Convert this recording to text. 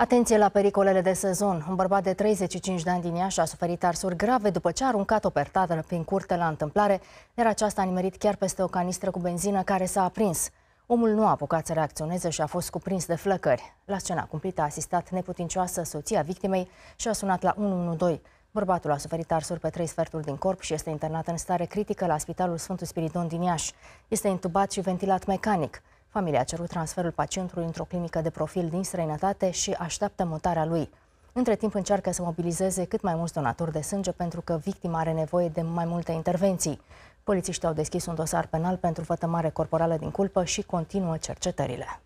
Atenție la pericolele de sezon. Un bărbat de 35 de ani din Iași a suferit arsuri grave după ce a aruncat o pertadă prin curte la întâmplare, iar aceasta a nimerit chiar peste o canistră cu benzină care s-a aprins. Omul nu a apucat să reacționeze și a fost cuprins de flăcări. La scena cumplită a asistat neputincioasă soția victimei și a sunat la 112. Bărbatul a suferit arsuri pe trei sferturi din corp și este internat în stare critică la Spitalul Sfântul Spiridon din Iași. Este intubat și ventilat mecanic. Familia a cerut transferul pacientului într-o clinică de profil din străinătate și așteaptă mutarea lui. Între timp încearcă să mobilizeze cât mai mulți donatori de sânge pentru că victima are nevoie de mai multe intervenții. Polițiștii au deschis un dosar penal pentru vătămare corporală din culpă și continuă cercetările.